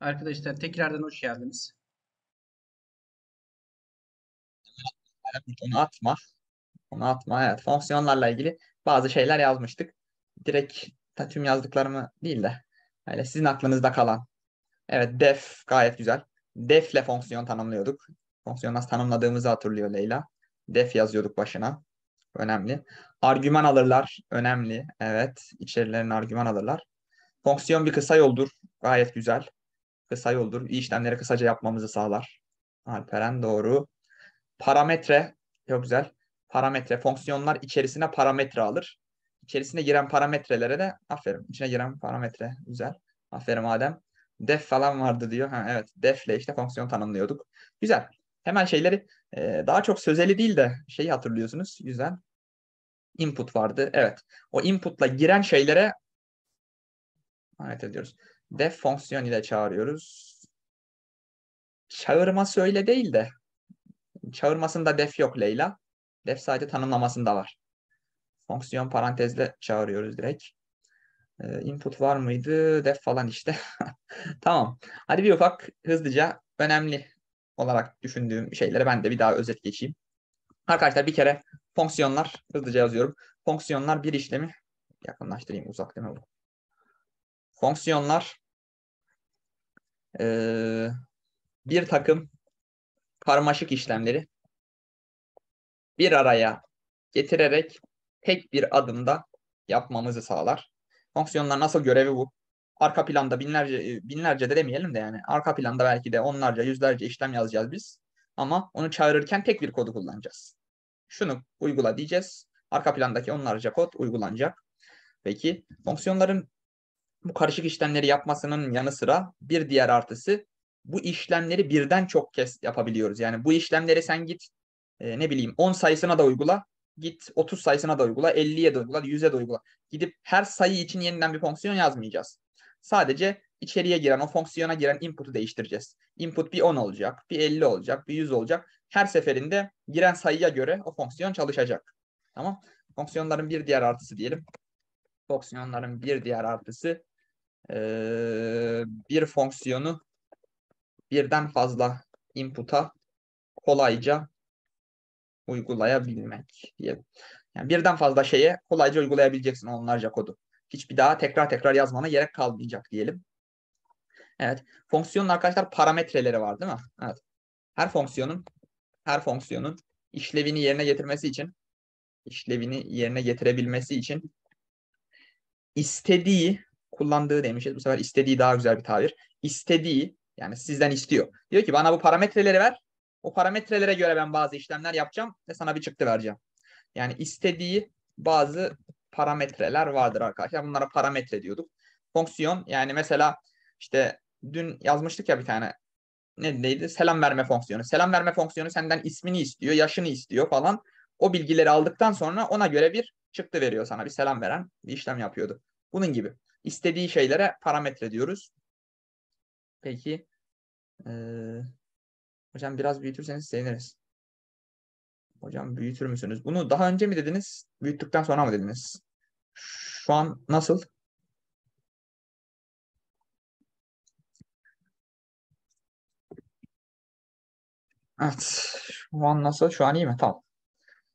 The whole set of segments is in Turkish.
Arkadaşlar tekrardan hoş geldiniz. Onu atma. Onu atma. Evet. Fonksiyonlarla ilgili bazı şeyler yazmıştık. Direkt tüm yazdıklarımı değil de öyle sizin aklınızda kalan. Evet def gayet güzel. Def'le fonksiyon tanımlıyorduk. Fonksiyon nasıl tanımladığımızı hatırlıyor Leyla. Def yazıyorduk başına. Önemli. Argüman alırlar. Önemli. Evet. İçerilerine argüman alırlar. Fonksiyon bir kısa yoldur. Gayet güzel kısa yoldur. İşlemleri kısaca yapmamızı sağlar. Alperen doğru. Parametre çok güzel. Parametre fonksiyonlar içerisine parametre alır. İçerisine giren parametrelere de aferin. İçine giren parametre güzel. Aferin Adem. Def falan vardı diyor. Ha, evet defle işte fonksiyon tanımlıyorduk. Güzel. Hemen şeyleri e, daha çok sözeli değil de şeyi hatırlıyorsunuz. Güzel. Input vardı. Evet. O inputla giren şeylere alet ediyoruz def fonksiyon ile çağırıyoruz. Çağırması öyle değil de çağırmasında def yok Leyla. Def sadece tanımlamasında var. Fonksiyon parantezle çağırıyoruz direkt. Ee, input var mıydı? Def falan işte. tamam. Hadi bir ufak hızlıca önemli olarak düşündüğüm şeylere ben de bir daha özet geçeyim. Arkadaşlar bir kere fonksiyonlar hızlıca yazıyorum. Fonksiyonlar bir işlemi yakınlaştırayım uzak deme bu. Fonksiyonlar e, bir takım karmaşık işlemleri bir araya getirerek tek bir adımda yapmamızı sağlar. Fonksiyonlar nasıl görevi bu? Arka planda binlerce e, binlerce de demeyelim de yani arka planda belki de onlarca yüzlerce işlem yazacağız biz. Ama onu çağırırken tek bir kodu kullanacağız. Şunu uygula diyeceğiz. Arka plandaki onlarca kod uygulanacak. Peki fonksiyonların bu karışık işlemleri yapmasının yanı sıra bir diğer artısı bu işlemleri birden çok kez yapabiliyoruz. Yani bu işlemleri sen git e, ne bileyim 10 sayısına da uygula, git 30 sayısına da uygula, 50'ye de uygula, 100'e de uygula. Gidip her sayı için yeniden bir fonksiyon yazmayacağız. Sadece içeriye giren, o fonksiyona giren input'u değiştireceğiz. Input bir 10 olacak, bir 50 olacak, bir 100 olacak. Her seferinde giren sayıya göre o fonksiyon çalışacak. Tamam. Fonksiyonların bir diğer artısı diyelim. Fonksiyonların bir diğer artısı e, bir fonksiyonu birden fazla input'a kolayca uygulayabilmek diye. Yani birden fazla şeye kolayca uygulayabileceksin onlarca kodu. Hiçbir daha tekrar tekrar yazmana gerek kalmayacak diyelim. Evet. Fonksiyonun arkadaşlar parametreleri var değil mi? Evet. Her fonksiyonun her fonksiyonun işlevini yerine getirmesi için işlevini yerine getirebilmesi için istediği kullandığı demişiz. Bu sefer istediği daha güzel bir tabir. İstediği yani sizden istiyor. Diyor ki bana bu parametreleri ver. O parametrelere göre ben bazı işlemler yapacağım ve sana bir çıktı vereceğim. Yani istediği bazı parametreler vardır arkadaşlar. Bunlara parametre diyorduk. Fonksiyon yani mesela işte dün yazmıştık ya bir tane ne neydi? Selam verme fonksiyonu. Selam verme fonksiyonu senden ismini istiyor, yaşını istiyor falan. O bilgileri aldıktan sonra ona göre bir çıktı veriyor sana. Bir selam veren bir işlem yapıyordu. Bunun gibi istediği şeylere parametre diyoruz. Peki. Ee, hocam biraz büyütürseniz seviniriz. Hocam büyütür müsünüz? Bunu daha önce mi dediniz? Büyüttükten sonra mı dediniz? Şu an nasıl? Evet. Şu an nasıl? Şu an iyi mi? Tamam.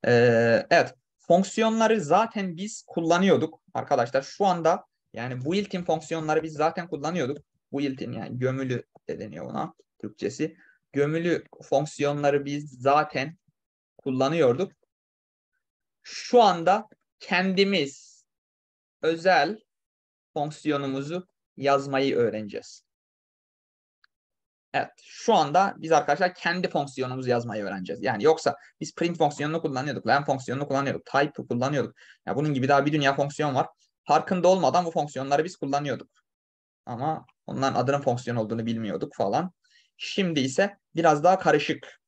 Ee, evet. Fonksiyonları zaten biz kullanıyorduk arkadaşlar. Şu anda yani built-in fonksiyonları biz zaten kullanıyorduk. Built-in yani gömülü de deniyor ona Türkçesi. Gömülü fonksiyonları biz zaten kullanıyorduk. Şu anda kendimiz özel fonksiyonumuzu yazmayı öğreneceğiz. Evet. Şu anda biz arkadaşlar kendi fonksiyonumuzu yazmayı öğreneceğiz. Yani yoksa biz print fonksiyonunu kullanıyorduk, len fonksiyonunu kullanıyorduk, type kullanıyorduk. Ya bunun gibi daha bir dünya fonksiyon var farkında olmadan bu fonksiyonları biz kullanıyorduk. Ama onların adının fonksiyon olduğunu bilmiyorduk falan. Şimdi ise biraz daha karışık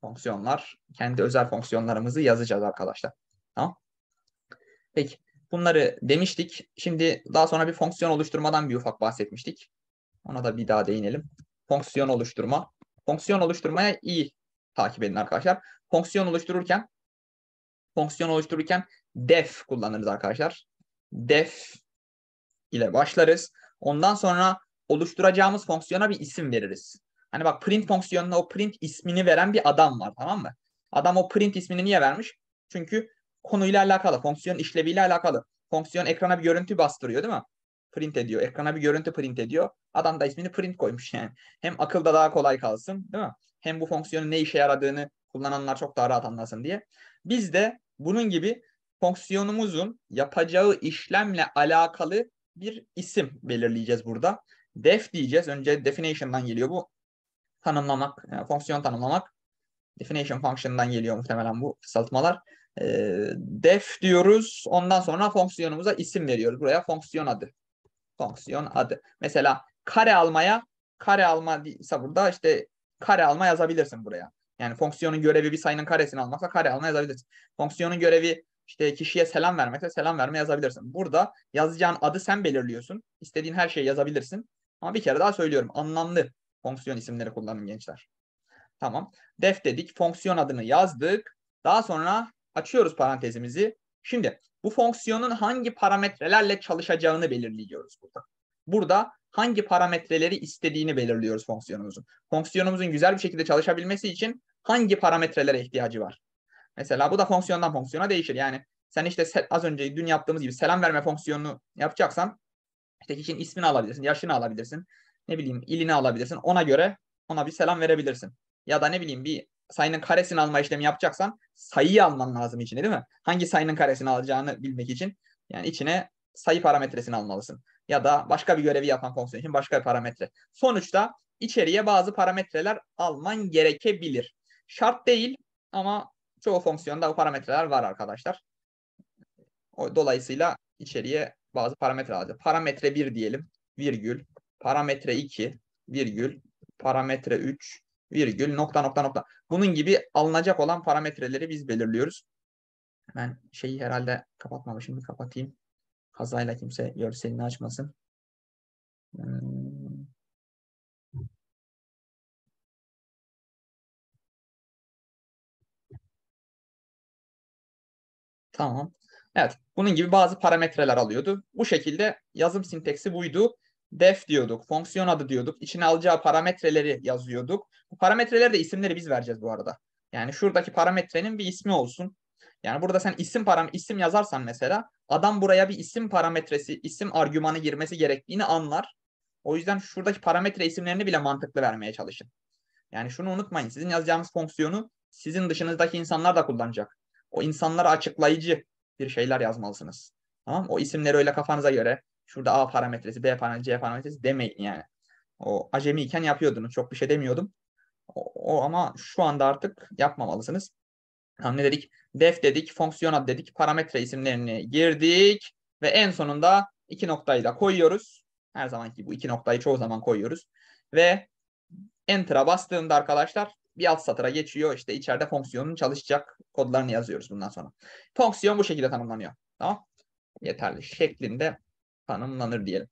fonksiyonlar. Kendi özel fonksiyonlarımızı yazacağız arkadaşlar. Tamam. Peki bunları demiştik. Şimdi daha sonra bir fonksiyon oluşturmadan bir ufak bahsetmiştik. Ona da bir daha değinelim. Fonksiyon oluşturma. Fonksiyon oluşturmaya iyi takip edin arkadaşlar. Fonksiyon oluştururken fonksiyon oluştururken def kullanırız arkadaşlar def ile başlarız. Ondan sonra oluşturacağımız fonksiyona bir isim veririz. Hani bak print fonksiyonuna o print ismini veren bir adam var tamam mı? Adam o print ismini niye vermiş? Çünkü konuyla alakalı, fonksiyon işleviyle alakalı. Fonksiyon ekrana bir görüntü bastırıyor değil mi? Print ediyor. Ekrana bir görüntü print ediyor. Adam da ismini print koymuş yani. Hem akılda daha kolay kalsın değil mi? Hem bu fonksiyonun ne işe yaradığını kullananlar çok daha rahat anlasın diye. Biz de bunun gibi fonksiyonumuzun yapacağı işlemle alakalı bir isim belirleyeceğiz burada. Def diyeceğiz. Önce definition'dan geliyor bu. Tanımlamak, yani e, fonksiyon tanımlamak. Definition function'dan geliyor muhtemelen bu kısaltmalar. E, def diyoruz. Ondan sonra fonksiyonumuza isim veriyoruz. Buraya fonksiyon adı. Fonksiyon adı. Mesela kare almaya kare alma ise burada işte kare alma yazabilirsin buraya. Yani fonksiyonun görevi bir sayının karesini almaksa kare alma yazabilirsin. Fonksiyonun görevi işte kişiye selam vermekse selam verme yazabilirsin. Burada yazacağın adı sen belirliyorsun. İstediğin her şeyi yazabilirsin. Ama bir kere daha söylüyorum. Anlamlı fonksiyon isimleri kullanın gençler. Tamam. Def dedik. Fonksiyon adını yazdık. Daha sonra açıyoruz parantezimizi. Şimdi bu fonksiyonun hangi parametrelerle çalışacağını belirliyoruz burada. Burada hangi parametreleri istediğini belirliyoruz fonksiyonumuzun. Fonksiyonumuzun güzel bir şekilde çalışabilmesi için hangi parametrelere ihtiyacı var? Mesela bu da fonksiyondan fonksiyona değişir. Yani sen işte az önce dün yaptığımız gibi selam verme fonksiyonunu yapacaksan işte kişinin ismini alabilirsin, yaşını alabilirsin, ne bileyim ilini alabilirsin. Ona göre ona bir selam verebilirsin. Ya da ne bileyim bir sayının karesini alma işlemi yapacaksan sayıyı alman lazım içine değil mi? Hangi sayının karesini alacağını bilmek için yani içine sayı parametresini almalısın. Ya da başka bir görevi yapan fonksiyon için başka bir parametre. Sonuçta içeriye bazı parametreler alman gerekebilir. Şart değil ama çoğu fonksiyonda bu parametreler var arkadaşlar. Dolayısıyla içeriye bazı parametre alacağız. Parametre 1 diyelim, virgül. Parametre 2, virgül. Parametre 3, virgül, nokta nokta nokta. Bunun gibi alınacak olan parametreleri biz belirliyoruz. Ben şeyi herhalde kapatmamışım. Kapatayım. Kazayla kimse görselini açmasın. Hmm. Tamam. Evet. Bunun gibi bazı parametreler alıyordu. Bu şekilde yazım sinteksi buydu. Def diyorduk, fonksiyon adı diyorduk. İçine alacağı parametreleri yazıyorduk. Bu parametrelere de isimleri biz vereceğiz bu arada. Yani şuradaki parametrenin bir ismi olsun. Yani burada sen isim param isim yazarsan mesela adam buraya bir isim parametresi, isim argümanı girmesi gerektiğini anlar. O yüzden şuradaki parametre isimlerini bile mantıklı vermeye çalışın. Yani şunu unutmayın. Sizin yazacağınız fonksiyonu sizin dışınızdaki insanlar da kullanacak. O insanlara açıklayıcı bir şeyler yazmalısınız. Tamam O isimleri öyle kafanıza göre şurada A parametresi, B parametresi, C parametresi demeyin yani. O acemiyken yapıyordunuz. Çok bir şey demiyordum. O, o ama şu anda artık yapmamalısınız. Tamam ne dedik? Def dedik, fonksiyon ad dedik, parametre isimlerini girdik ve en sonunda iki noktayı da koyuyoruz. Her zamanki bu iki noktayı çoğu zaman koyuyoruz. Ve Enter'a bastığımda arkadaşlar bir alt satıra geçiyor. İşte içeride fonksiyonun çalışacak kodlarını yazıyoruz bundan sonra. Fonksiyon bu şekilde tanımlanıyor. Tamam. Yeterli şeklinde tanımlanır diyelim.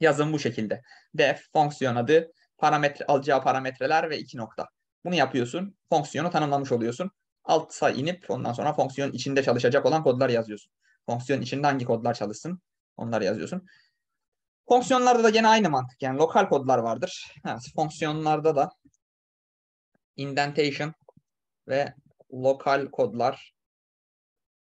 Yazın bu şekilde. Def fonksiyon adı, parametre alacağı parametreler ve iki nokta. Bunu yapıyorsun. Fonksiyonu tanımlamış oluyorsun. Alta inip ondan sonra fonksiyon içinde çalışacak olan kodlar yazıyorsun. Fonksiyon içinde hangi kodlar çalışsın onları yazıyorsun. Fonksiyonlarda da gene aynı mantık. Yani lokal kodlar vardır. Evet, fonksiyonlarda da indentation ve lokal kodlar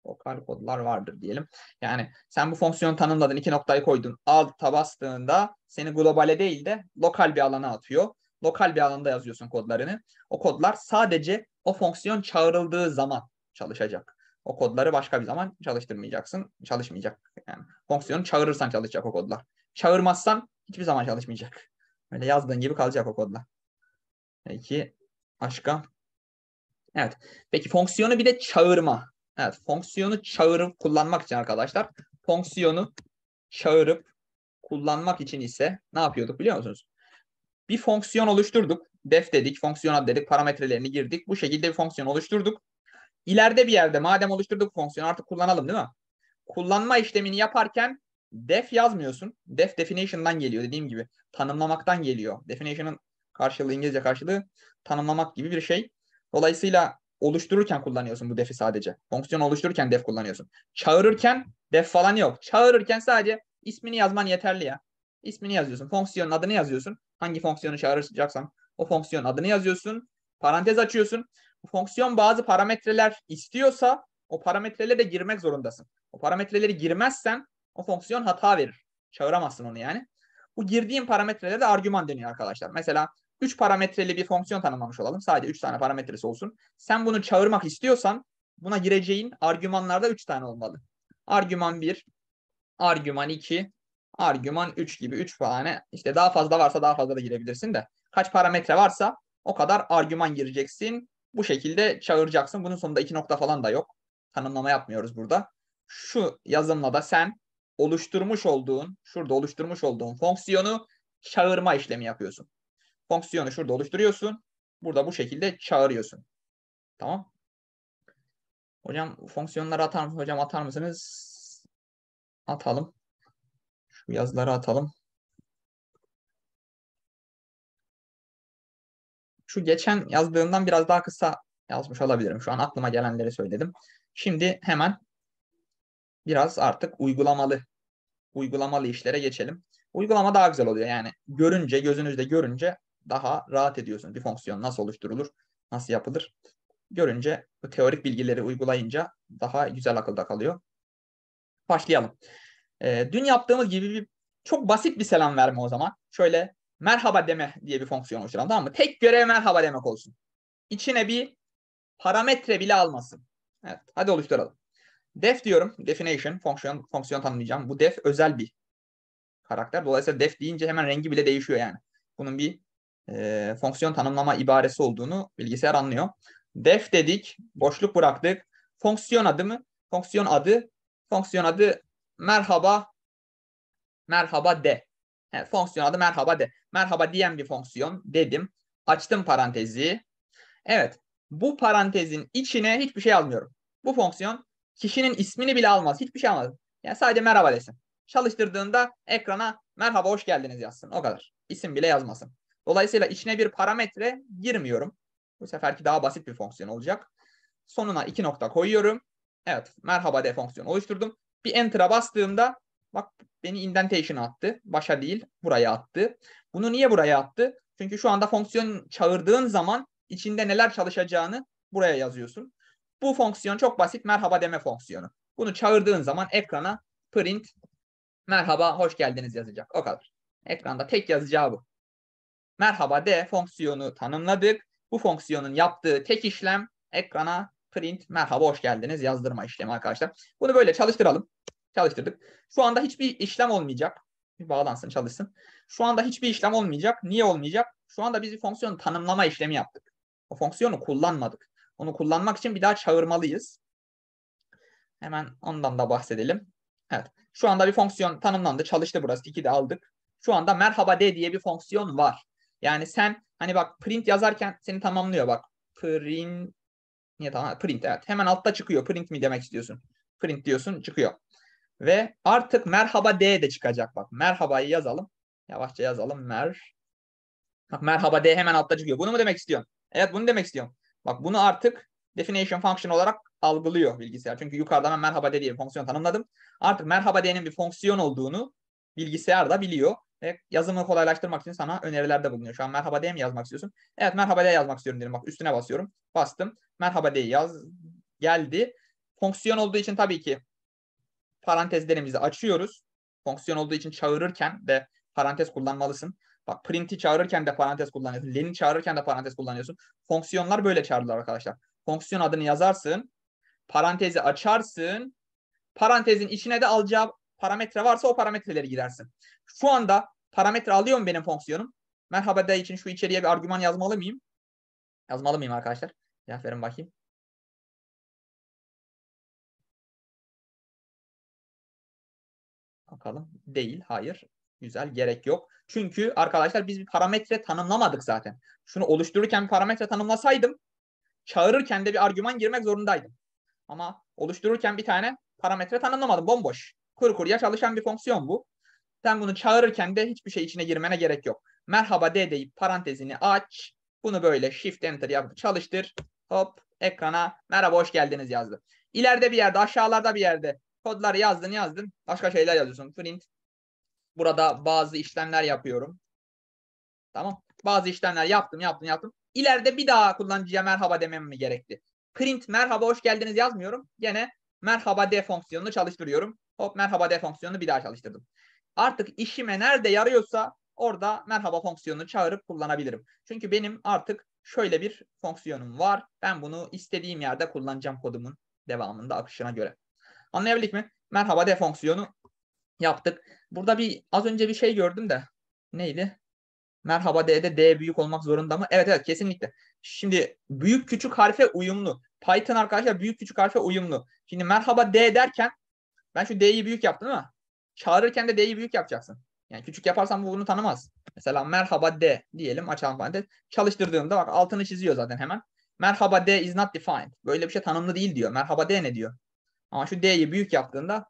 lokal kodlar vardır diyelim. Yani sen bu fonksiyonu tanımladın, iki noktayı koydun. Alta bastığında seni globale değil de lokal bir alana atıyor. Lokal bir alanda yazıyorsun kodlarını. O kodlar sadece o fonksiyon çağrıldığı zaman çalışacak. O kodları başka bir zaman çalıştırmayacaksın. Çalışmayacak. Yani fonksiyonu çağırırsan çalışacak o kodlar. Çağırmazsan hiçbir zaman çalışmayacak. Böyle yazdığın gibi kalacak o kodlar. Peki Başka? Evet. Peki fonksiyonu bir de çağırma. Evet. Fonksiyonu çağırıp kullanmak için arkadaşlar. Fonksiyonu çağırıp kullanmak için ise ne yapıyorduk biliyor musunuz? Bir fonksiyon oluşturduk. Def dedik, fonksiyon adı dedik, parametrelerini girdik. Bu şekilde bir fonksiyon oluşturduk. İleride bir yerde madem oluşturduk fonksiyonu artık kullanalım değil mi? Kullanma işlemini yaparken def yazmıyorsun. Def definition'dan geliyor dediğim gibi. Tanımlamaktan geliyor. Definition'ın karşılığı İngilizce karşılığı tanımlamak gibi bir şey. Dolayısıyla oluştururken kullanıyorsun bu defi sadece. Fonksiyon oluştururken def kullanıyorsun. Çağırırken def falan yok. Çağırırken sadece ismini yazman yeterli ya. İsmini yazıyorsun. Fonksiyonun adını yazıyorsun. Hangi fonksiyonu çağıracaksan o fonksiyonun adını yazıyorsun. Parantez açıyorsun. Bu fonksiyon bazı parametreler istiyorsa o parametrelere de girmek zorundasın. O parametreleri girmezsen o fonksiyon hata verir. Çağıramazsın onu yani. Bu girdiğim parametrelere de argüman deniyor arkadaşlar. Mesela 3 parametreli bir fonksiyon tanımlamış olalım. Sadece 3 tane parametresi olsun. Sen bunu çağırmak istiyorsan buna gireceğin argümanlarda 3 tane olmalı. Argüman 1, argüman 2, argüman 3 gibi 3 tane. İşte daha fazla varsa daha fazla da girebilirsin de. Kaç parametre varsa o kadar argüman gireceksin. Bu şekilde çağıracaksın. Bunun sonunda 2 nokta falan da yok. Tanımlama yapmıyoruz burada. Şu yazımla da sen oluşturmuş olduğun, şurada oluşturmuş olduğun fonksiyonu çağırma işlemi yapıyorsun. Fonksiyonu şurada oluşturuyorsun. Burada bu şekilde çağırıyorsun. Tamam. Hocam fonksiyonları atar mı? Hocam atar mısınız? Atalım. Şu yazıları atalım. Şu geçen yazdığından biraz daha kısa yazmış olabilirim. Şu an aklıma gelenleri söyledim. Şimdi hemen biraz artık uygulamalı uygulamalı işlere geçelim. Uygulama daha güzel oluyor. Yani görünce, gözünüzde görünce daha rahat ediyorsunuz. Bir fonksiyon nasıl oluşturulur, nasıl yapılır. Görünce teorik bilgileri uygulayınca daha güzel akılda kalıyor. Başlayalım. Ee, dün yaptığımız gibi bir, çok basit bir selam verme o zaman. Şöyle merhaba deme diye bir fonksiyon oluşturalım tamam mı? Tek görev merhaba demek olsun. İçine bir parametre bile almasın. Evet hadi oluşturalım. Def diyorum. Definition. Fonksiyon, fonksiyon tanımlayacağım. Bu def özel bir karakter. Dolayısıyla def deyince hemen rengi bile değişiyor yani. Bunun bir e, fonksiyon tanımlama ibaresi olduğunu bilgisayar anlıyor. Def dedik. Boşluk bıraktık. Fonksiyon adı mı? Fonksiyon adı. Fonksiyon adı merhaba merhaba de. Evet, fonksiyon adı merhaba de. Merhaba diyen bir fonksiyon dedim. Açtım parantezi. Evet. Bu parantezin içine hiçbir şey almıyorum. Bu fonksiyon kişinin ismini bile almaz. Hiçbir şey almaz. Yani sadece merhaba desin. Çalıştırdığında ekrana merhaba hoş geldiniz yazsın. O kadar. İsim bile yazmasın. Dolayısıyla içine bir parametre girmiyorum. Bu seferki daha basit bir fonksiyon olacak. Sonuna iki nokta koyuyorum. Evet merhaba de fonksiyonu oluşturdum. Bir enter'a bastığımda bak beni indentation attı. Başa değil buraya attı. Bunu niye buraya attı? Çünkü şu anda fonksiyon çağırdığın zaman içinde neler çalışacağını buraya yazıyorsun. Bu fonksiyon çok basit merhaba deme fonksiyonu. Bunu çağırdığın zaman ekrana print merhaba hoş geldiniz yazacak. O kadar. Ekranda tek yazacağı bu. Merhaba de fonksiyonu tanımladık. Bu fonksiyonun yaptığı tek işlem ekrana print merhaba hoş geldiniz yazdırma işlemi arkadaşlar. Bunu böyle çalıştıralım. Çalıştırdık. Şu anda hiçbir işlem olmayacak. Bir bağlansın çalışsın. Şu anda hiçbir işlem olmayacak. Niye olmayacak? Şu anda biz bir fonksiyon tanımlama işlemi yaptık. O fonksiyonu kullanmadık. Onu kullanmak için bir daha çağırmalıyız. Hemen ondan da bahsedelim. Evet. Şu anda bir fonksiyon tanımlandı. Çalıştı burası. 2 de aldık. Şu anda merhaba de diye bir fonksiyon var. Yani sen hani bak print yazarken seni tamamlıyor bak. Print niye tamam? Print evet. Hemen altta çıkıyor. Print mi demek istiyorsun? Print diyorsun çıkıyor. Ve artık merhaba de de çıkacak bak. Merhabayı yazalım. Yavaşça yazalım. Mer. Bak merhaba de hemen altta çıkıyor. Bunu mu demek istiyorsun? Evet bunu demek istiyorum. Bak bunu artık definition function olarak algılıyor bilgisayar. Çünkü yukarıda ben merhaba de diye bir fonksiyon tanımladım. Artık merhaba de'nin bir fonksiyon olduğunu bilgisayar da biliyor. Ve yazımı kolaylaştırmak için sana önerilerde bulunuyor. Şu an merhaba diye mi yazmak istiyorsun? Evet merhaba diye yazmak istiyorum dedim. Bak üstüne basıyorum. Bastım. Merhaba diye yaz. Geldi. Fonksiyon olduğu için tabii ki parantezlerimizi açıyoruz. Fonksiyon olduğu için çağırırken de parantez kullanmalısın. Bak print'i çağırırken de parantez kullanıyorsun. Len'i çağırırken de parantez kullanıyorsun. Fonksiyonlar böyle çağrılır arkadaşlar. Fonksiyon adını yazarsın. Parantezi açarsın. Parantezin içine de alacağı parametre varsa o parametreleri girersin. Şu anda parametre alıyor mu benim fonksiyonum? Merhaba de için şu içeriye bir argüman yazmalı mıyım? Yazmalı mıyım arkadaşlar? Cevap verin bakayım. Bakalım. Değil. Hayır. Güzel gerek yok. Çünkü arkadaşlar biz bir parametre tanımlamadık zaten. Şunu oluştururken bir parametre tanımlasaydım çağırırken de bir argüman girmek zorundaydım. Ama oluştururken bir tane parametre tanımlamadım. Bomboş. Kuru kuruya çalışan bir fonksiyon bu. Sen bunu çağırırken de hiçbir şey içine girmene gerek yok. Merhaba D deyip parantezini aç. Bunu böyle shift enter yap çalıştır. Hop ekrana merhaba hoş geldiniz yazdı. İleride bir yerde aşağılarda bir yerde kodları yazdın yazdın. Başka şeyler yazıyorsun. Print Burada bazı işlemler yapıyorum. Tamam. Bazı işlemler yaptım, yaptım, yaptım. İleride bir daha kullanıcıya merhaba demem mi gerekti? Print merhaba hoş geldiniz yazmıyorum. Gene merhaba de fonksiyonunu çalıştırıyorum. Hop merhaba de fonksiyonunu bir daha çalıştırdım. Artık işime nerede yarıyorsa orada merhaba fonksiyonunu çağırıp kullanabilirim. Çünkü benim artık şöyle bir fonksiyonum var. Ben bunu istediğim yerde kullanacağım kodumun devamında akışına göre. Anlayabildik mi? Merhaba de fonksiyonu yaptık. Burada bir az önce bir şey gördüm de neydi? Merhaba D'de D büyük olmak zorunda mı? Evet evet kesinlikle. Şimdi büyük küçük harfe uyumlu. Python arkadaşlar büyük küçük harfe uyumlu. Şimdi merhaba D derken ben şu D'yi büyük yaptım ama çağırırken de D'yi büyük yapacaksın. Yani küçük yaparsam bu bunu tanımaz. Mesela merhaba D diyelim açalım parantez. Çalıştırdığımda bak altını çiziyor zaten hemen. Merhaba D is not defined. Böyle bir şey tanımlı değil diyor. Merhaba D ne diyor? Ama şu D'yi büyük yaptığında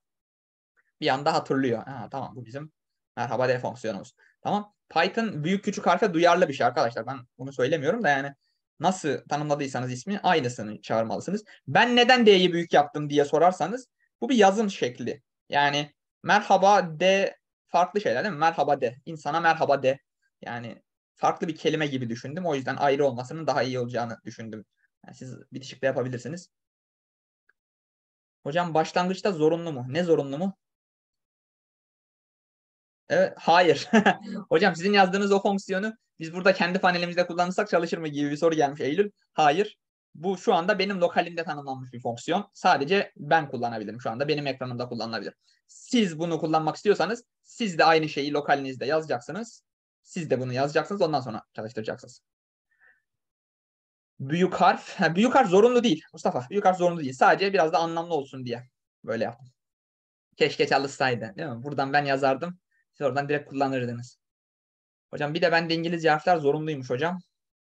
bir anda hatırlıyor. Ha, tamam bu bizim merhaba de fonksiyonumuz. Tamam. Python büyük küçük harfe duyarlı bir şey arkadaşlar. Ben bunu söylemiyorum da yani nasıl tanımladıysanız ismi aynısını çağırmalısınız. Ben neden D'yi büyük yaptım diye sorarsanız bu bir yazım şekli. Yani merhaba de farklı şeyler değil mi? Merhaba de. İnsana merhaba de. Yani farklı bir kelime gibi düşündüm. O yüzden ayrı olmasının daha iyi olacağını düşündüm. Yani siz bitişikle yapabilirsiniz. Hocam başlangıçta zorunlu mu? Ne zorunlu mu? hayır. Hocam sizin yazdığınız o fonksiyonu biz burada kendi panelimizde kullanırsak çalışır mı gibi bir soru gelmiş Eylül. Hayır. Bu şu anda benim lokalimde tanımlanmış bir fonksiyon. Sadece ben kullanabilirim şu anda. Benim ekranımda kullanılabilir. Siz bunu kullanmak istiyorsanız siz de aynı şeyi lokalinizde yazacaksınız. Siz de bunu yazacaksınız. Ondan sonra çalıştıracaksınız. Büyük harf. Büyük harf zorunlu değil Mustafa. Büyük harf zorunlu değil. Sadece biraz da anlamlı olsun diye böyle yaptım. Keşke çalışsaydı. Değil mi? Buradan ben yazardım. Siz oradan direkt kullanırdınız. Hocam bir de bende İngilizce harfler zorunluymuş hocam.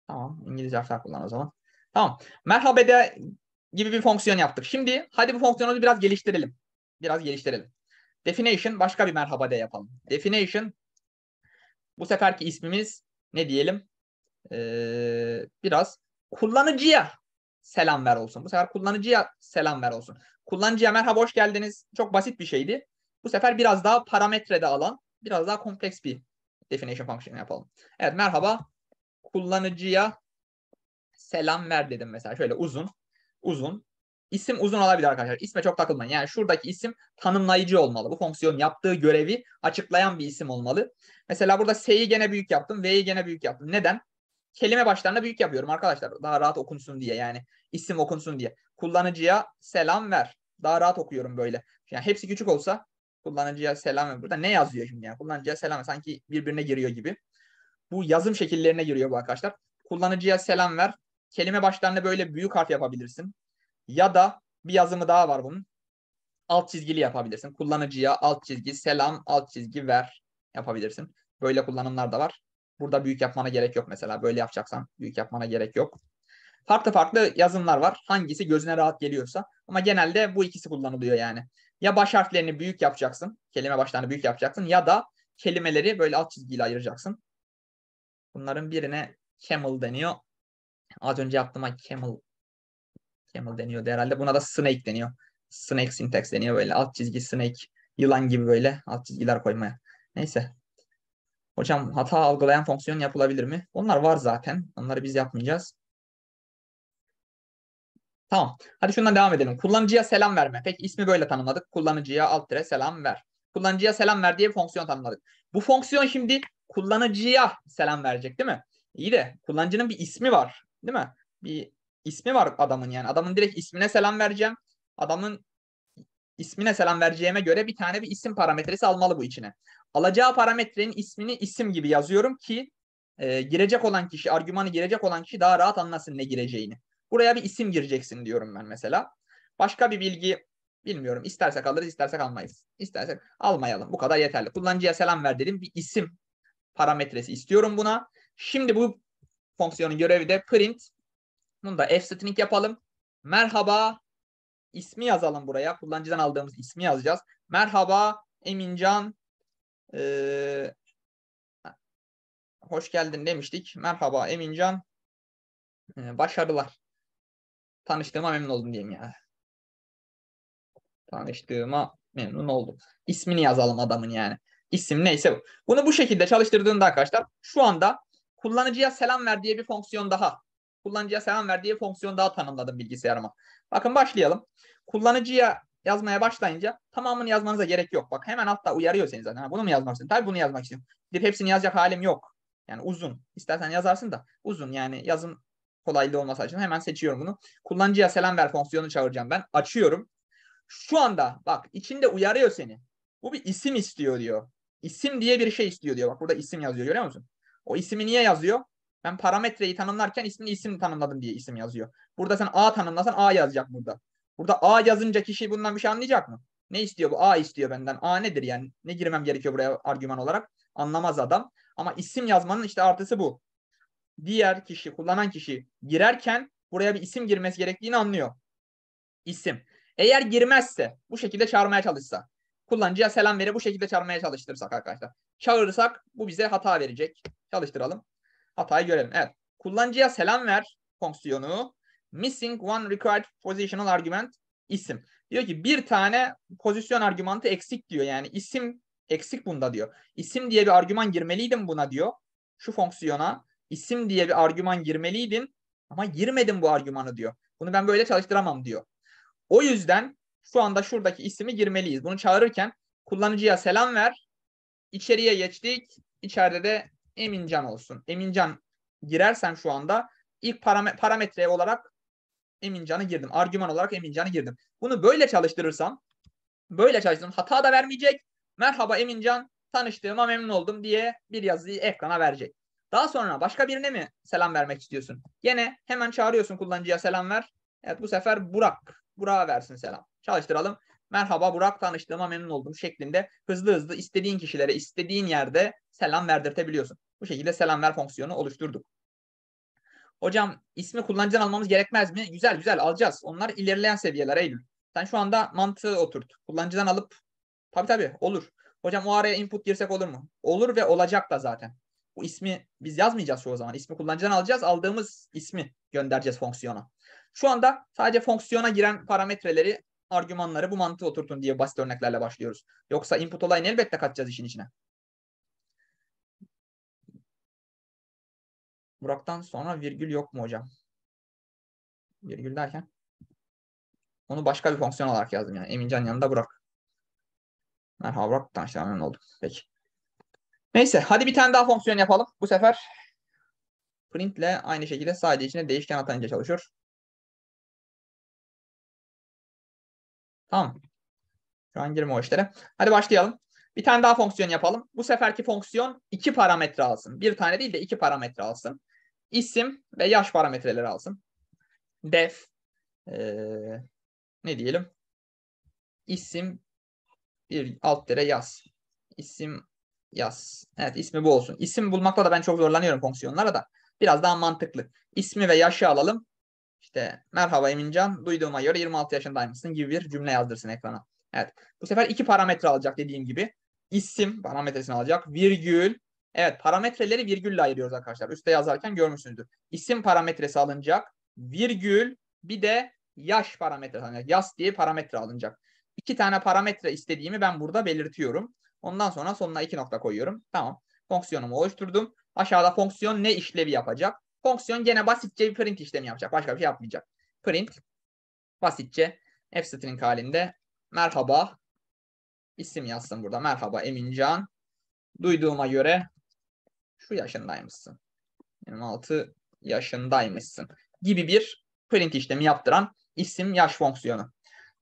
Tamam. İngilizce harfler kullan o zaman. Tamam. Merhaba de gibi bir fonksiyon yaptık. Şimdi hadi bu fonksiyonu biraz geliştirelim. Biraz geliştirelim. Definition başka bir merhaba de yapalım. Definition bu seferki ismimiz ne diyelim? Ee, biraz kullanıcıya selam ver olsun. Bu sefer kullanıcıya selam ver olsun. Kullanıcıya merhaba hoş geldiniz. Çok basit bir şeydi. Bu sefer biraz daha parametrede alan biraz daha kompleks bir definition function yapalım. Evet merhaba kullanıcıya selam ver dedim mesela şöyle uzun uzun isim uzun olabilir arkadaşlar. isme çok takılmayın. Yani şuradaki isim tanımlayıcı olmalı. Bu fonksiyonun yaptığı görevi açıklayan bir isim olmalı. Mesela burada S'yi gene büyük yaptım. V'yi gene büyük yaptım. Neden? Kelime başlarına büyük yapıyorum arkadaşlar. Daha rahat okunsun diye yani. isim okunsun diye. Kullanıcıya selam ver. Daha rahat okuyorum böyle. Yani hepsi küçük olsa Kullanıcıya selam ve burada ne yazıyor şimdi yani? Kullanıcıya selam sanki birbirine giriyor gibi. Bu yazım şekillerine giriyor bu arkadaşlar. Kullanıcıya selam ver. Kelime başlarında böyle büyük harf yapabilirsin. Ya da bir yazımı daha var bunun. Alt çizgili yapabilirsin. Kullanıcıya alt çizgi selam, alt çizgi ver yapabilirsin. Böyle kullanımlar da var. Burada büyük yapmana gerek yok mesela. Böyle yapacaksan büyük yapmana gerek yok. Farklı farklı yazımlar var. Hangisi gözüne rahat geliyorsa. Ama genelde bu ikisi kullanılıyor yani ya baş harflerini büyük yapacaksın. Kelime başlarını büyük yapacaksın. Ya da kelimeleri böyle alt çizgiyle ayıracaksın. Bunların birine camel deniyor. Az önce yaptığıma camel camel deniyor. herhalde. Buna da snake deniyor. Snake syntax deniyor böyle. Alt çizgi snake. Yılan gibi böyle alt çizgiler koymaya. Neyse. Hocam hata algılayan fonksiyon yapılabilir mi? Onlar var zaten. Onları biz yapmayacağız. Tamam. Hadi şundan devam edelim. Kullanıcıya selam verme. Peki ismi böyle tanımladık. Kullanıcıya alt tire selam ver. Kullanıcıya selam ver diye bir fonksiyon tanımladık. Bu fonksiyon şimdi kullanıcıya selam verecek değil mi? İyi de kullanıcının bir ismi var değil mi? Bir ismi var adamın yani. Adamın direkt ismine selam vereceğim. Adamın ismine selam vereceğime göre bir tane bir isim parametresi almalı bu içine. Alacağı parametrenin ismini isim gibi yazıyorum ki e, girecek olan kişi, argümanı girecek olan kişi daha rahat anlasın ne gireceğini. Buraya bir isim gireceksin diyorum ben mesela. Başka bir bilgi bilmiyorum. İstersek alırız, istersek almayız. İstersek almayalım. Bu kadar yeterli. Kullanıcıya selam ver dedim. Bir isim parametresi istiyorum buna. Şimdi bu fonksiyonun görevi de print. Bunu da f-string yapalım. Merhaba ismi yazalım buraya. Kullanıcıdan aldığımız ismi yazacağız. Merhaba Emincan ee, hoş geldin demiştik. Merhaba Emincan. Ee, başarılar tanıştığıma memnun oldum diyeyim ya. Tanıştığıma memnun oldum. İsmini yazalım adamın yani. İsim neyse Bunu bu şekilde çalıştırdığında arkadaşlar şu anda kullanıcıya selam ver diye bir fonksiyon daha. Kullanıcıya selam ver diye fonksiyon daha tanımladım bilgisayarıma. Bakın başlayalım. Kullanıcıya yazmaya başlayınca tamamını yazmanıza gerek yok. Bak hemen altta uyarıyor seni zaten. Ha, bunu mu yazmak istiyorsun? Tabii bunu yazmak istiyorum. Gidip hepsini yazacak halim yok. Yani uzun. İstersen yazarsın da uzun yani yazım kolaylığı olması açısından hemen seçiyorum bunu. Kullanıcıya selam ver fonksiyonu çağıracağım ben. Açıyorum. Şu anda bak içinde uyarıyor seni. Bu bir isim istiyor diyor. İsim diye bir şey istiyor diyor. Bak burada isim yazıyor görüyor musun? O ismi niye yazıyor? Ben parametreyi tanımlarken ismini isim tanımladım diye isim yazıyor. Burada sen A tanımlasan A yazacak burada. Burada A yazınca kişi bundan bir şey anlayacak mı? Ne istiyor bu? A istiyor benden. A nedir yani? Ne girmem gerekiyor buraya argüman olarak? Anlamaz adam. Ama isim yazmanın işte artısı bu diğer kişi, kullanan kişi girerken buraya bir isim girmesi gerektiğini anlıyor. İsim. Eğer girmezse, bu şekilde çağırmaya çalışsa, kullanıcıya selam verip bu şekilde çağırmaya çalıştırırsak arkadaşlar. Çağırırsak bu bize hata verecek. Çalıştıralım. Hatayı görelim. Evet. Kullanıcıya selam ver fonksiyonu. Missing one required positional argument isim. Diyor ki bir tane pozisyon argümanı eksik diyor. Yani isim eksik bunda diyor. İsim diye bir argüman girmeliydim buna diyor. Şu fonksiyona isim diye bir argüman girmeliydin ama girmedin bu argümanı diyor. Bunu ben böyle çalıştıramam diyor. O yüzden şu anda şuradaki isimi girmeliyiz. Bunu çağırırken kullanıcıya selam ver. İçeriye geçtik. İçeride de Emincan olsun. Emincan girersen şu anda ilk param parametre olarak Emincan'ı girdim. Argüman olarak Emincan'ı girdim. Bunu böyle çalıştırırsam böyle çalıştırırsam hata da vermeyecek. Merhaba Emincan tanıştığıma memnun oldum diye bir yazıyı ekrana verecek. Daha sonra başka birine mi selam vermek istiyorsun? Yine hemen çağırıyorsun kullanıcıya selam ver. Evet bu sefer Burak. Burak'a versin selam. Çalıştıralım. Merhaba Burak tanıştığıma memnun oldum şeklinde hızlı hızlı istediğin kişilere istediğin yerde selam verdirtebiliyorsun. Bu şekilde selam ver fonksiyonu oluşturduk. Hocam ismi kullanıcıdan almamız gerekmez mi? Güzel güzel alacağız. Onlar ilerleyen seviyeler Eylül. Sen şu anda mantığı oturt. Kullanıcıdan alıp tabii tabii olur. Hocam o araya input girsek olur mu? Olur ve olacak da zaten o ismi biz yazmayacağız çoğu zaman. İsmi kullanıcıdan alacağız. Aldığımız ismi göndereceğiz fonksiyona. Şu anda sadece fonksiyona giren parametreleri, argümanları bu mantığı oturtun diye basit örneklerle başlıyoruz. Yoksa input olayını elbette katacağız işin içine. Burak'tan sonra virgül yok mu hocam? Virgül derken? Onu başka bir fonksiyon olarak yazdım yani. Emincan yanında Burak. Merhaba Burak'tan işte memnun oldum. Peki. Neyse hadi bir tane daha fonksiyon yapalım. Bu sefer print ile aynı şekilde sadece içine değişken atanınca çalışıyor. Tamam. Şu an girme o işlere. Hadi başlayalım. Bir tane daha fonksiyon yapalım. Bu seferki fonksiyon iki parametre alsın. Bir tane değil de iki parametre alsın. İsim ve yaş parametreleri alsın. Def ee, ne diyelim? İsim bir alt dere yaz. İsim yaz. Evet ismi bu olsun. İsim bulmakla da ben çok zorlanıyorum fonksiyonlara da. Biraz daha mantıklı. İsmi ve yaşı alalım. İşte merhaba Emincan duyduğuma göre 26 yaşındaymışsın gibi bir cümle yazdırsın ekrana. Evet bu sefer iki parametre alacak dediğim gibi. İsim parametresini alacak. Virgül. Evet parametreleri virgülle ayırıyoruz arkadaşlar. Üste yazarken görmüşsünüzdür. İsim parametresi alınacak. Virgül bir de yaş parametresi alınacak. Yas diye parametre alınacak. İki tane parametre istediğimi ben burada belirtiyorum. Ondan sonra sonuna iki nokta koyuyorum. Tamam. Fonksiyonumu oluşturdum. Aşağıda fonksiyon ne işlevi yapacak? Fonksiyon gene basitçe bir print işlemi yapacak. Başka bir şey yapmayacak. Print basitçe f-string halinde merhaba isim yazsın burada. Merhaba Emincan. Duyduğuma göre şu yaşındaymışsın. 26 yaşındaymışsın gibi bir print işlemi yaptıran isim yaş fonksiyonu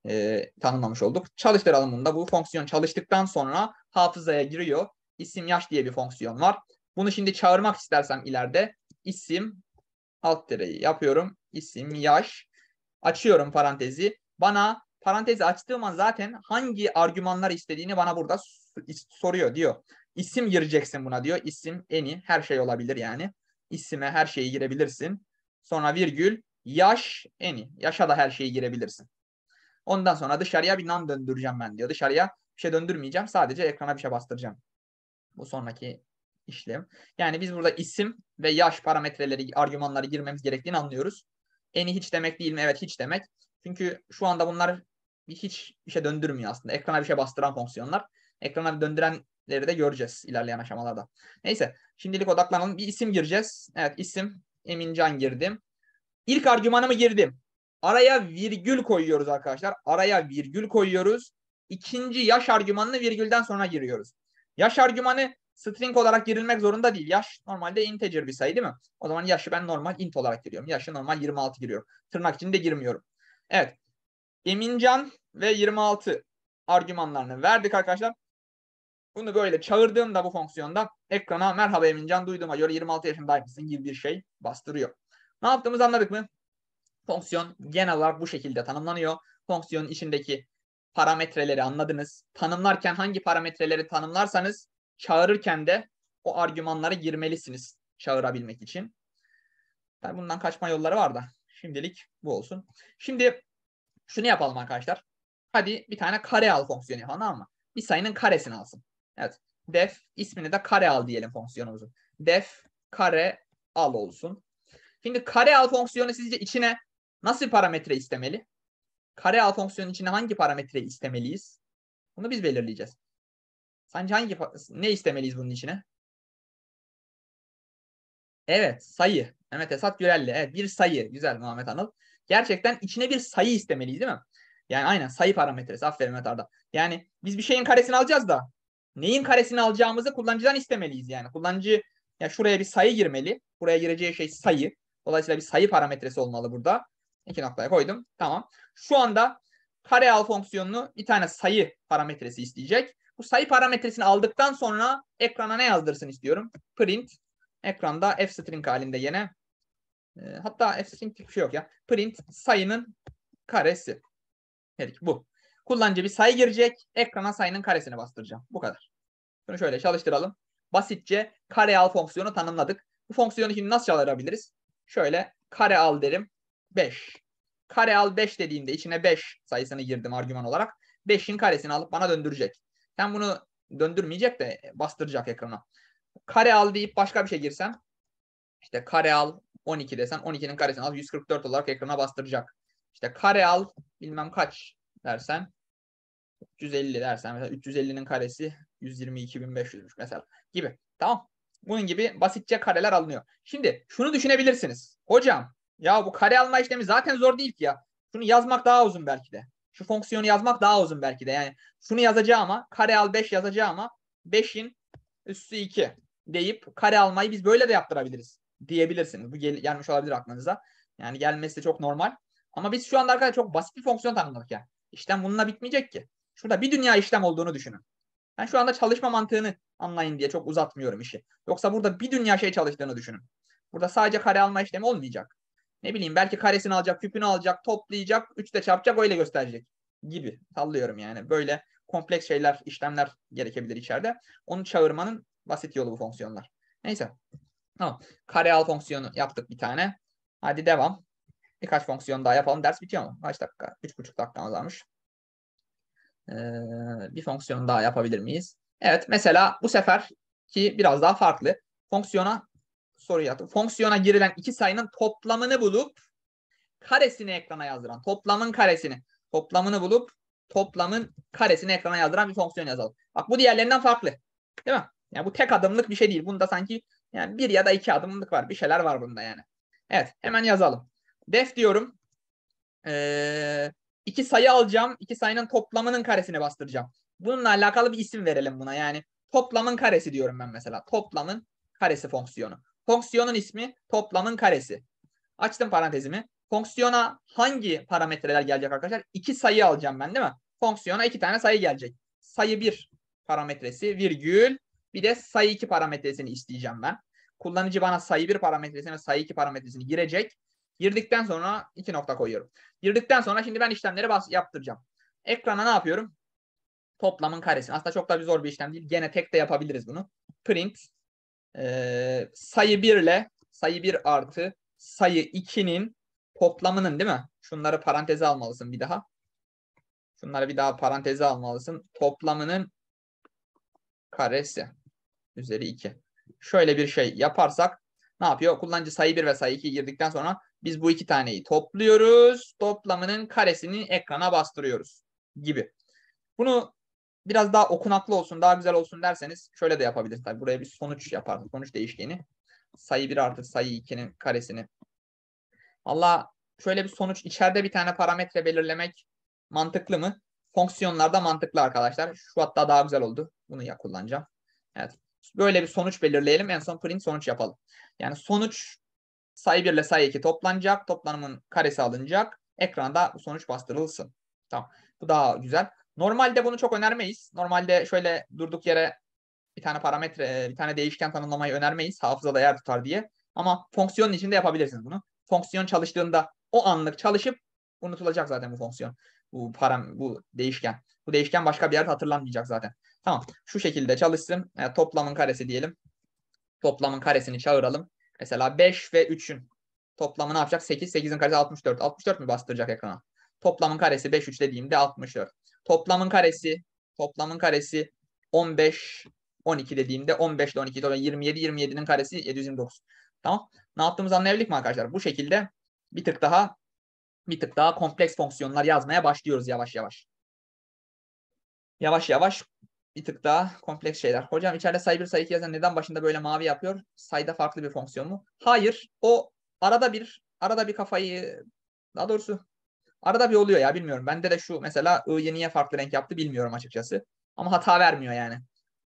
e, tanımlamış olduk. Çalıştıralım bunu da. Bu fonksiyon çalıştıktan sonra hafızaya giriyor. İsim yaş diye bir fonksiyon var. Bunu şimdi çağırmak istersem ileride isim alt direği yapıyorum. İsim yaş açıyorum parantezi. Bana parantezi açtığım an zaten hangi argümanlar istediğini bana burada soruyor diyor. İsim gireceksin buna diyor. İsim eni her şey olabilir yani. İsime her şeyi girebilirsin. Sonra virgül yaş eni. Yaşa da her şeyi girebilirsin. Ondan sonra dışarıya bir nam döndüreceğim ben diyor. Dışarıya bir şey döndürmeyeceğim. Sadece ekrana bir şey bastıracağım. Bu sonraki işlem. Yani biz burada isim ve yaş parametreleri, argümanları girmemiz gerektiğini anlıyoruz. Eni hiç demek değil mi? Evet hiç demek. Çünkü şu anda bunlar hiç bir şey döndürmüyor aslında. Ekrana bir şey bastıran fonksiyonlar. Ekrana döndürenleri de göreceğiz ilerleyen aşamalarda. Neyse şimdilik odaklanalım. Bir isim gireceğiz. Evet isim Emincan girdim. İlk argümanımı girdim. Araya virgül koyuyoruz arkadaşlar. Araya virgül koyuyoruz ikinci yaş argümanını virgülden sonra giriyoruz. Yaş argümanı string olarak girilmek zorunda değil. Yaş normalde integer bir sayı değil mi? O zaman yaşı ben normal int olarak giriyorum. Yaşı normal 26 giriyorum. Tırnak içinde girmiyorum. Evet. Emincan ve 26 argümanlarını verdik arkadaşlar. Bunu böyle çağırdığımda bu fonksiyonda ekrana merhaba Emincan duyduğuma göre 26 yaşındayım mısın gibi bir şey bastırıyor. Ne yaptığımızı anladık mı? Fonksiyon genel olarak bu şekilde tanımlanıyor. Fonksiyonun içindeki parametreleri anladınız. Tanımlarken hangi parametreleri tanımlarsanız çağırırken de o argümanları girmelisiniz çağırabilmek için. Tabii bundan kaçma yolları var da şimdilik bu olsun. Şimdi şunu yapalım arkadaşlar. Hadi bir tane kare al fonksiyonu yapalım tamam mı? Bir sayının karesini alsın. Evet. Def ismini de kare al diyelim fonksiyonumuzu. Def kare al olsun. Şimdi kare al fonksiyonu sizce içine nasıl parametre istemeli? kare A fonksiyonun içinde hangi parametreyi istemeliyiz? Bunu biz belirleyeceğiz. Sence hangi ne istemeliyiz bunun içine? Evet sayı. Mehmet Esat Gürelli. Evet bir sayı. Güzel Muhammed Anıl. Gerçekten içine bir sayı istemeliyiz değil mi? Yani aynen sayı parametresi. Aferin Mehmet Arda. Yani biz bir şeyin karesini alacağız da neyin karesini alacağımızı kullanıcıdan istemeliyiz yani. Kullanıcı ya şuraya bir sayı girmeli. Buraya gireceği şey sayı. Dolayısıyla bir sayı parametresi olmalı burada. İki noktaya koydum. Tamam. Şu anda kare al fonksiyonunu bir tane sayı parametresi isteyecek. Bu sayı parametresini aldıktan sonra ekrana ne yazdırsın istiyorum? Print. Ekranda f-string halinde yine. E, hatta f-string bir şey yok ya. Print sayının karesi. Dedik bu. Kullanıcı bir sayı girecek. Ekrana sayının karesini bastıracağım. Bu kadar. Bunu şöyle çalıştıralım. Basitçe kare al fonksiyonu tanımladık. Bu fonksiyonu şimdi nasıl çalıştırabiliriz? Şöyle kare al derim. 5. Kare al 5 dediğimde içine 5 sayısını girdim argüman olarak. 5'in karesini alıp bana döndürecek. Sen bunu döndürmeyecek de bastıracak ekranı. Kare al deyip başka bir şey girsen işte kare al 12 desen 12'nin karesini al 144 olarak ekrana bastıracak. İşte kare al bilmem kaç dersen 350 dersen mesela 350'nin karesi 122.500'müş mesela gibi. Tamam. Bunun gibi basitçe kareler alınıyor. Şimdi şunu düşünebilirsiniz. Hocam ya bu kare alma işlemi zaten zor değil ki ya. Şunu yazmak daha uzun belki de. Şu fonksiyonu yazmak daha uzun belki de. Yani şunu yazacağıma kare al 5 yazacağıma 5'in üstü 2 deyip kare almayı biz böyle de yaptırabiliriz diyebilirsiniz. Bu gel gelmiş olabilir aklınıza. Yani gelmesi de çok normal. Ama biz şu anda arkadaşlar çok basit bir fonksiyon tanımladık ya. İşlem bununla bitmeyecek ki. Şurada bir dünya işlem olduğunu düşünün. Ben şu anda çalışma mantığını anlayın diye çok uzatmıyorum işi. Yoksa burada bir dünya şey çalıştığını düşünün. Burada sadece kare alma işlemi olmayacak. Ne bileyim belki karesini alacak, küpünü alacak, toplayacak, üçte çarpacak öyle gösterecek gibi. Sallıyorum yani. Böyle kompleks şeyler, işlemler gerekebilir içeride. Onu çağırmanın basit yolu bu fonksiyonlar. Neyse. Tamam. al fonksiyonu yaptık bir tane. Hadi devam. Birkaç fonksiyon daha yapalım. Ders bitiyor mu? Kaç dakika? Üç buçuk dakika varmış. Ee, bir fonksiyon daha yapabilir miyiz? Evet. Mesela bu sefer ki biraz daha farklı. Fonksiyona soru yaptım. Fonksiyona girilen iki sayının toplamını bulup karesini ekrana yazdıran, toplamın karesini, toplamını bulup toplamın karesini ekrana yazdıran bir fonksiyon yazalım. Bak bu diğerlerinden farklı. Değil mi? Yani bu tek adımlık bir şey değil. Bunda sanki yani bir ya da iki adımlık var. Bir şeyler var bunda yani. Evet hemen yazalım. Def diyorum. Ee, iki sayı alacağım. İki sayının toplamının karesini bastıracağım. Bununla alakalı bir isim verelim buna. Yani toplamın karesi diyorum ben mesela. Toplamın karesi fonksiyonu. Fonksiyonun ismi toplamın karesi. Açtım parantezimi. Fonksiyona hangi parametreler gelecek arkadaşlar? İki sayı alacağım ben değil mi? Fonksiyona iki tane sayı gelecek. Sayı 1 parametresi virgül bir de sayı 2 parametresini isteyeceğim ben. Kullanıcı bana sayı 1 parametresini ve sayı 2 parametresini girecek. Girdikten sonra iki nokta koyuyorum. Girdikten sonra şimdi ben işlemleri bas yaptıracağım. Ekrana ne yapıyorum? Toplamın karesi. Aslında çok da bir zor bir işlem değil. Gene tek de yapabiliriz bunu. Print e, sayı 1 ile sayı 1 artı sayı 2'nin toplamının değil mi? Şunları paranteze almalısın bir daha. Şunları bir daha paranteze almalısın. Toplamının karesi üzeri 2. Şöyle bir şey yaparsak ne yapıyor? Kullanıcı sayı 1 ve sayı 2 girdikten sonra biz bu iki taneyi topluyoruz. Toplamının karesini ekrana bastırıyoruz gibi. Bunu biraz daha okunaklı olsun, daha güzel olsun derseniz şöyle de yapabiliriz. Tabii buraya bir sonuç yapardık. Sonuç değişkeni. Sayı 1 artı sayı 2'nin karesini. Allah şöyle bir sonuç içeride bir tane parametre belirlemek mantıklı mı? Fonksiyonlarda mantıklı arkadaşlar. Şu hatta daha güzel oldu. Bunu ya kullanacağım. Evet. Böyle bir sonuç belirleyelim. En son print sonuç yapalım. Yani sonuç sayı 1 ile sayı 2 toplanacak. Toplamın karesi alınacak. Ekranda sonuç bastırılsın. Tamam. Bu daha güzel. Normalde bunu çok önermeyiz. Normalde şöyle durduk yere bir tane parametre, bir tane değişken tanımlamayı önermeyiz hafızada yer tutar diye. Ama fonksiyonun içinde yapabilirsiniz bunu. Fonksiyon çalıştığında o anlık çalışıp unutulacak zaten bu fonksiyon. Bu param bu değişken. Bu değişken başka bir yerde hatırlanmayacak zaten. Tamam. Şu şekilde çalışsın. E, toplamın karesi diyelim. Toplamın karesini çağıralım. Mesela 5 ve 3'ün toplamı ne yapacak? 8. 8'in karesi 64. 64 mü bastıracak ekrana? Toplamın karesi 5 3 dediğimde 64. Toplamın karesi, toplamın karesi 15 12 dediğimde 15 ile 12 ile 27 27'nin karesi 729. Tamam? Ne yaptığımızı anlayabildik mi arkadaşlar? Bu şekilde bir tık daha bir tık daha kompleks fonksiyonlar yazmaya başlıyoruz yavaş yavaş. Yavaş yavaş bir tık daha kompleks şeyler. Hocam içeride sayı 1 sayı 2 yazan neden başında böyle mavi yapıyor? Sayıda farklı bir fonksiyon mu? Hayır. O arada bir arada bir kafayı daha doğrusu Arada bir oluyor ya bilmiyorum. Bende de şu mesela I'ye niye farklı renk yaptı bilmiyorum açıkçası. Ama hata vermiyor yani.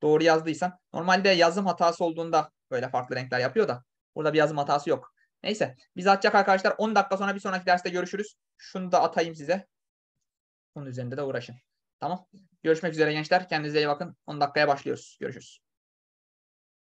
Doğru yazdıysam. Normalde yazım hatası olduğunda böyle farklı renkler yapıyor da. Burada bir yazım hatası yok. Neyse biz atacak arkadaşlar 10 dakika sonra bir sonraki derste görüşürüz. Şunu da atayım size. Bunun üzerinde de uğraşın. Tamam. Görüşmek üzere gençler. Kendinize iyi bakın. 10 dakikaya başlıyoruz. Görüşürüz.